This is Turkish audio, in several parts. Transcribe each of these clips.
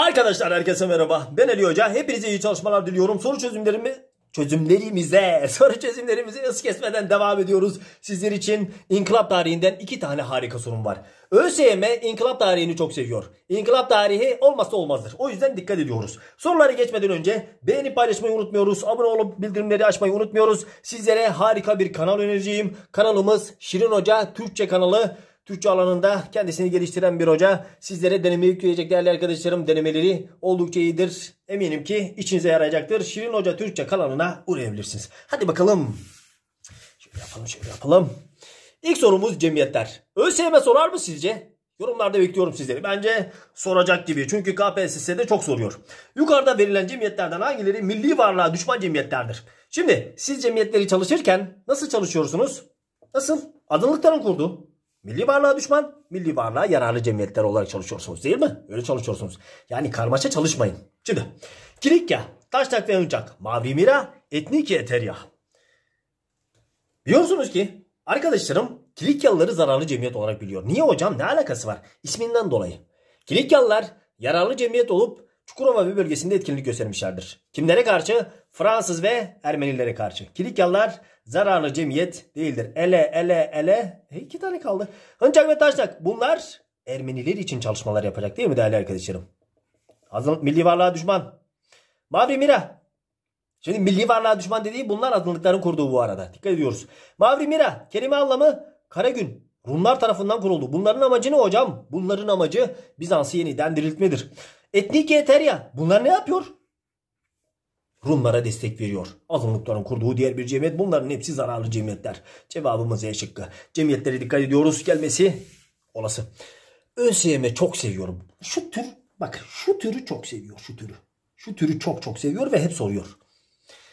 Arkadaşlar herkese merhaba. Ben Ali Hoca. Hepinize iyi çalışmalar diliyorum. Soru çözümlerimi çözümlerimize, soru çözümlerimizi hız kesmeden devam ediyoruz. Sizler için inkılap tarihinden iki tane harika sorum var. ÖSYM inkılap tarihini çok seviyor. İnkılap tarihi olmazsa olmazdır. O yüzden dikkat ediyoruz. Soruları geçmeden önce beğeni paylaşmayı unutmuyoruz. Abone olup bildirimleri açmayı unutmuyoruz. Sizlere harika bir kanal önereceğim. Kanalımız Şirin Hoca Türkçe kanalı. Türkçe alanında kendisini geliştiren bir hoca. Sizlere deneme yükleyecek değerli arkadaşlarım. Denemeleri oldukça iyidir. Eminim ki içinize yarayacaktır. Şirin Hoca Türkçe kanalına uğrayabilirsiniz. Hadi bakalım. Şöyle yapalım şöyle yapalım. İlk sorumuz cemiyetler. ÖSYM sorar mı sizce? Yorumlarda bekliyorum sizleri. Bence soracak gibi. Çünkü KPSS'de çok soruyor. Yukarıda verilen cemiyetlerden hangileri milli varlığa düşman cemiyetlerdir? Şimdi siz cemiyetleri çalışırken nasıl çalışıyorsunuz? Nasıl? Adınlıkların kurdu. Milli varlığa düşman, milli varlığa yararlı cemiyetler olarak çalışıyorsunuz değil mi? Öyle çalışıyorsunuz. Yani karmaşa çalışmayın. Şimdi Kilikya, taş takla uçak, mavi mira, etnik eterya. Biliyorsunuz ki arkadaşlarım Kilikyalıları zararlı cemiyet olarak biliyor. Niye hocam? Ne alakası var? İsminden dolayı. Kilikyalılar yararlı cemiyet olup Çukurova ve bölgesinde etkinlik göstermişlerdir. Kimlere karşı? Fransız ve Ermenilere karşı. Kilikyalılar zararlı cemiyet değildir. Ele ele ele. E, iki tane kaldı. Hıncak ve Taşnak. Bunlar Ermeniler için çalışmalar yapacak değil mi değerli arkadaşlarım? Azınlık milli varlığa düşman. Mavri Mira. Şimdi milli varlığa düşman dediği bunlar azınlıkların kurduğu bu arada. Dikkat ediyoruz. Mavri Mira. Kelime anlamı Karagün. Rumlar tarafından kuruldu. Bunların amacı ne hocam? Bunların amacı Bizans'ı yeniden diriltmedir. Etnik Eterya. Bunlar ne yapıyor? Rumlara destek veriyor. Azınlıkların kurduğu diğer bir cemiyet. Bunların hepsi zararlı cemiyetler. Cevabımız E şıkkı. Cemiyetlere dikkat ediyoruz gelmesi olası. ÖSYM çok seviyorum. Şu tür bak şu türü çok seviyor şu türü. Şu türü çok çok seviyor ve hep soruyor.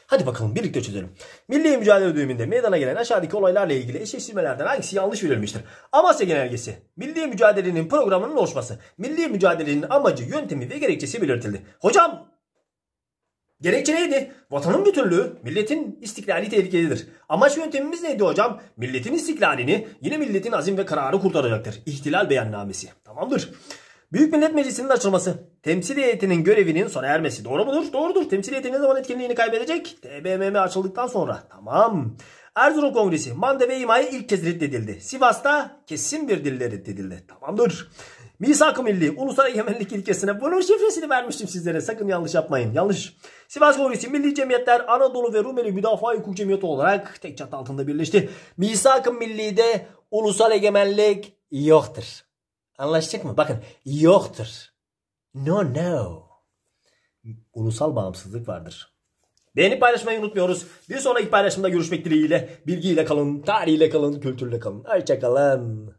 Hadi bakalım birlikte çözelim. Milli mücadele döneminde meydana gelen aşağıdaki olaylarla ilgili eşleştirmelerden hangisi yanlış verilmiştir? Amasya Genelgesi. Milli mücadelenin programının oluşması. Milli mücadelenin amacı, yöntemi ve gerekçesi belirtildi. Hocam Gerekçe neydi? Vatanın bütünlüğü, milletin istiklali tehlikelidir. Amaç yöntemimiz neydi hocam? Milletin istiklalini yine milletin azim ve kararı kurtaracaktır. İhtilal beyannamesi. Tamamdır. Büyük Millet Meclisi'nin açılması. Temsil heyetinin görevinin sona ermesi. Doğru mudur? Doğrudur. Temsil heyeti ne zaman etkinliğini kaybedecek? TBMM açıldıktan sonra. Tamam. Erzurum Kongresi. Mande ve İmai ilk kez reddedildi. Sivas'ta kesin bir dille reddedildi. Tamamdır. Misak-ı Milli Ulusal Egemenlik ilkesine bunun şifresini vermiştim sizlere. Sakın yanlış yapmayın. Yanlış. Sivas Gorisi Milli Cemiyetler Anadolu ve Rumeli Müdafaa Hukuk Cemiyeti olarak tek çatı altında birleşti. Misak-ı Milli'de ulusal egemenlik yoktur. Anlaştık mı? Bakın yoktur. No no. Ulusal bağımsızlık vardır. Beğenip paylaşmayı unutmuyoruz. Bir sonraki paylaşımda görüşmek dileğiyle. Bilgiyle kalın, tarihiyle kalın, kültürle kalın. Hoşçakalın.